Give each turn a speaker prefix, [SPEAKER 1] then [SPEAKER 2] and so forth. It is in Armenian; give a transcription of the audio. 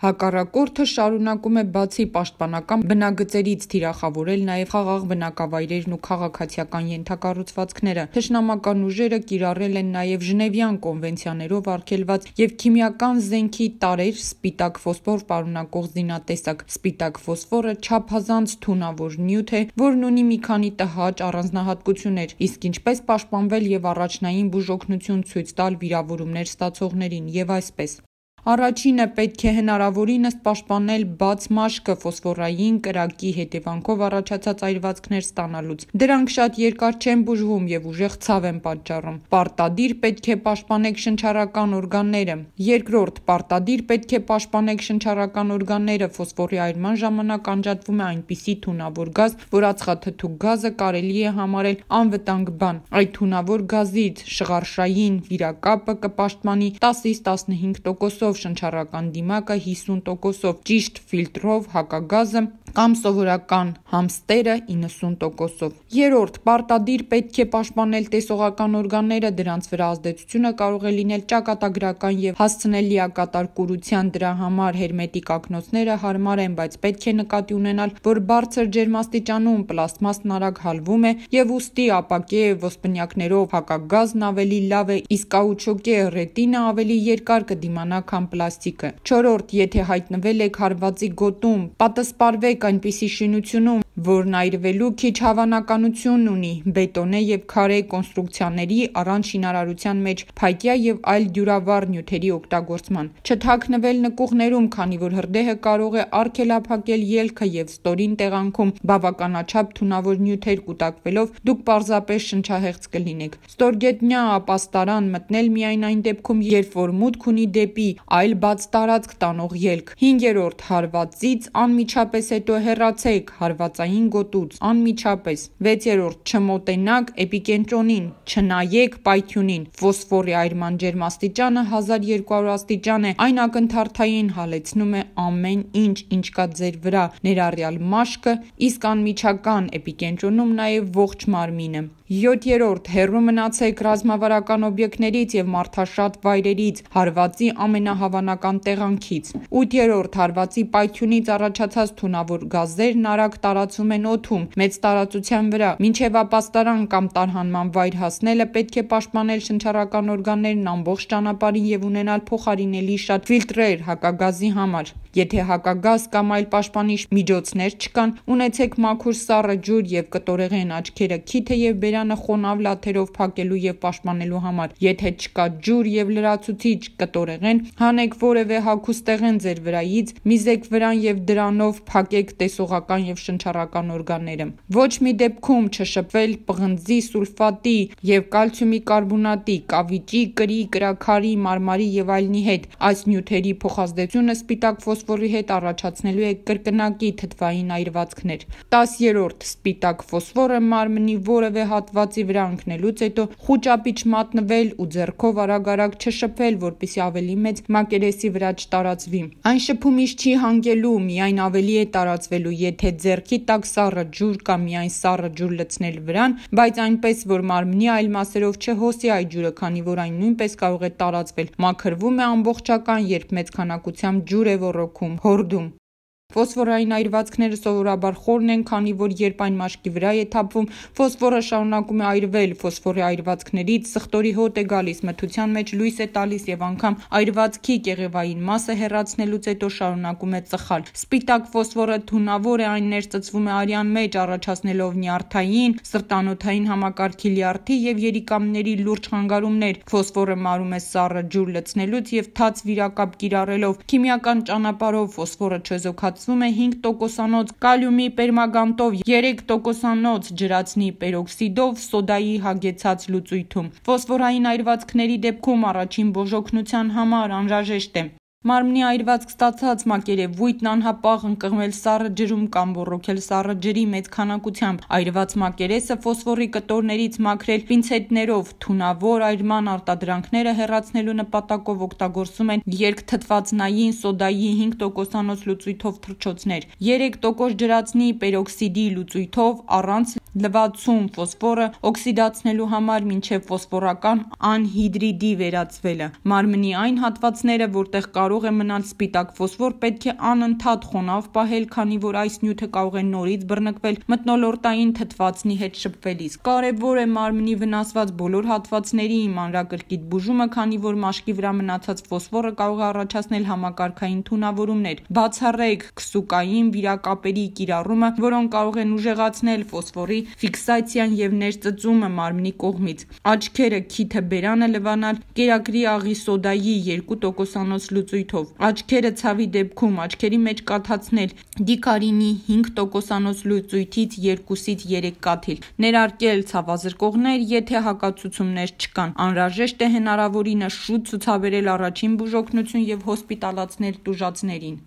[SPEAKER 1] Հակառակորդը շարունակում է բացի պաշտպանական բնագծերից թիրախավորել նաև խաղաղ բնակավայրերն ու քաղաքացիական ենթակառուցվածքները։ Թշնամական ուժերը կիրառել են նաև Ժնևյան կոնվենցիաներով արգելված և քիմիական զենքի տարրեր սպիտակ ֆոսֆոր պարունակող զինատեսակ։ Սպիտակ ֆոսֆորը չափազանց թունավոր նյութ է, որն ունի մի քանի տհաճ առանձնահատկություններ, իսկ ինչպես պաշտպանվել և առաջնային բուժօգնություն ցույց տալ վիրավորումներ ստացողներին և այսպես։ Առաջինը պետք է հնարավորինս պաշտպանել բաց մաշկը ֆոսֆորային կրակի հետևանքով առաջացած այրվածքներ ստանալուց։ Դրանք շատ երկար չեն բուժվում և ուժեղ ցավ են պատճառում։ Պարտադիր պետք է պաշտպանեք շնչառական օրգանները։ Երկրորդ՝ պարտադիր պետք է պաշտպանեք շնչառական օրգանները։ Ֆոսֆորի այրման ժամանակ անջատվում է այնպիսի թունավոր գազ, որ ածխաթթու գազը կարելի է համարել անվտանգ բան։ Այդ թունավոր գազից շղարշային վիրակապը կպաշտպանի 10-ից 15 տոկոսով շնչառական դիմակը 50%-ով, ճիշտ ֆիլտրով հակագազը կամ սովորական համստերը 90%-ով։ Երրորդ՝ պարտադիր պետք է պաշտպանել տեսողական օրգանները, դրանց վրա ազդեցությունը կարող է լինել ճակատագրական և հասցնելիակատար կուրության, դրա համար հերմետիկ ակնոցները հարմար են, բայց պետք է նկատի ունենալ, որ բարձր ջերմաստիճանում պլաստմասն արագ հալվում է և ուստի ապակե ոսպնյակներով հակագազն ավելի լավ է, իսկ կաուչուկե ռետինը ավելի երկար կդիմանա, քան պլաստիկը։ Չորրորդ՝ եթե հայտնվել եք հարվածի գոտում, պատսպարվեք մեկ այնպիսի շինությունում, որն այրվելու քիչ հավանականություն ունի, բետոնե և քարե կոնստրուկցիաների, առանց շինարարության մեջ փայտյա և այլ դյուրավառ նյութերի օգտագործման, չթաքնվել նկուղներում, քանի որ հրդեհը կարող է արգելափակել ելքը և ստորին տեղանքում բավականաչափ թունավոր նյութեր կուտակվելով դուք պարզապես շնչահեղձ կլինեք։ Ստորգետնյա ապաստարան մտնել միայն այն դեպքում, երբ որ մուտք ունի դեպի այլ բաց տարածք տանող ելք։ Հինգերորդ հարվածից անմիջապես հետո հետո հեռացեք հարվածային գոտուց անմիջապես։ 6-րդ՝ չմոտենաք էպիկենտրոնին, չնայեք պայթյունին։ Ֆոսֆորի այրման ջերմաստիճանը 1200 աստիճան է, այն ակնթարթային հալեցնում է ամեն ինչ, ինչ կա ձեր վրա, ներառյալ մաշկը, իսկ անմիջական էպիկենտրոնում նաև ողջ մարմինը։ 7-րդ՝ Հեռու մնացեք ռազմավարական օբյեկտներից և մարդաշատ վայրերից, հարվածի ամենահավանական տեղանքից։ 8-րդ՝ Հարվածի պայթյունից առաջացած թունավոր որ գազերն արագ տարածվում են օդում, մեծ տարածության վրա։ Մինչև ապաստարան կամ տարհանման վայր հասնելը պետք է պաշտպանել շնչառական օրգաններն ամբողջ ճանապարհին և ունենալ փոխարինելի շատ ֆիլտրեր հակագազի համար։ Եթե հակագազ կամ այլ պաշտպանիչ միջոցներ չկան, ունեցեք մաքուր սառը ջուր և կտորեղեն աչքերը, քիթը և բերանը խոնավ լաթերով փակելու և պաշտպանելու համար: Եթե չկա ջուր և լրացուցիչ (կտորեղեն), հանեք որևէ հագուստեղեն ձեր վրայից, միզեք վրան և դրանով փակեք տեսողական և շնչառական օրգանները: Ոչ մի դեպքում չշփվել պղնձի, սուլֆատի և կալցիումի կարբոնատի, կավիճի, կրի, կրաքարի, մարմարի և այլնի հետ: Այս նյութերի փոխազդեցությունը սպիտակ ֆոսֆորի հետ առաջացնելու է կրկնակի թթվային այրվածքներ։ 10-րդ սպիտակ ֆոսֆորը մարմնի որևէ հատվածի վրա ընկնելուց հետո խուճապի չմատնվել ու ձեռքով արագ-արագ չշփվել, որպեսզի ավելի մեծ մակերեսի վրա չտարածվի։ Այն շփումից չի հանգելու, միայն ավելի է տարածվելու, եթե ձեռքի տակ սառը ջուր կամ միայն սառը ջուր լցնել վրան, բայց այնպես, որ մարմնի այլ մասերով չհոսի այդ ջուրը, քանի որ այն նույնպես կարող է տարածվել։ Մաքրվում է ամբողջական, երբ մեծ քանակությամբ ջուր է ոռոգ cum hordum Ֆոսֆորային այրվածքները սովորաբար խորն են, քանի որ երբ այն մաշկի վրա է թափվում, ֆոսֆորը շարունակում է այրվել։ Ֆոսֆորի այրվածքներից սխտորի հոտ է գալիս, մթության մեջ լույս է տալիս եւ անգամ այրվածքի կեղևային մասը հեռացնելուց հետո շարունակում է ծխալ։ Սպիտակ ֆոսֆորը թունավոր է, այն ներծծվում է արյան մեջ, առաջացնելով նյարդային, սրտանոթային համակարգի լյարդի եւ երիկամների լուրջ խանգարումներ։ Ֆոսֆորը մարում է սառը ջուր լցնելուց եւ թաց վիրակապ կիրառելով։ Քիմիական ճանապարհով ֆոսֆորը չեզոքացնում սպառցվում է 5 տոկոսանոց կալիումի պերմագանտով, 3 տոկոսանոց ջրածնի պերօքսիդով, սոդայի հագեցած լուծույթում։ Ֆոսֆորային այրվածքների դեպքում առաջին բոժօգնության համար անհրաժեշտ է Մարմնի այրվածք ստացած մակերևույթն անհապաղ ընկղմել սառը ջրում կամ ոռոգել սառը ջրի մեծ քանակությամբ, այրված մակերեսը ֆոսֆորի կտորներից մաքրել պինցետներով, թունավոր այրման արտադրանքները հեռացնելու նպատակով օգտագործում են երկթթվածնային սոդայի 5 տոկոսանոց լուծույթով թռչոցներ, 3 տոկոս ջրածնի պերօքսիդի լուծույթով առանց լվացում ֆոսֆորը օքսիդացնելու համար մինչև ֆոսֆորական անհիդրիդի վերածվելը։ Մարմնի այն հատվածները, որտեղ կարող կարող է մնալ սպիտակ ֆոսֆոր, պետք է անընդհատ խոնավ պահել, քանի որ այս նյութը կարող է նորից բռնկվել մթնոլորտային թթվածնի հետ շփվելիս։ Կարևոր է մարմնի վնասված բոլոր հատվածների մանրակրկիտ բուժումը, քանի որ մաշկի վրա մնացած ֆոսֆորը կարող է առաջացնել համակարգային թունավորումներ։ Բացառեք քսուկային վիրակապերի կիրառումը, որոնք կարող են ուժեղացնել ֆոսֆորի ֆիքսացիան եւ ներծծումը մարմնի կողմից։ Աչքերը քիթը բերանը լվանալ, կերակրի աղի սոդայի 2% լուծույթ մշակույթով, աչքերը ցավի դեպքում աչքերի մեջ կաթացնել, դիքարինի 5%-անոց լուծույթից 2-ից 3 կաթիլ, ներարկել ցավազրկողներ, եթե հակացուցումներ չկան։ Անհրաժեշտ է հնարավորինը շուտ ցուցաբերել առաջին բուժօգնություն եւ հոսպիտալացնել տուժածներին։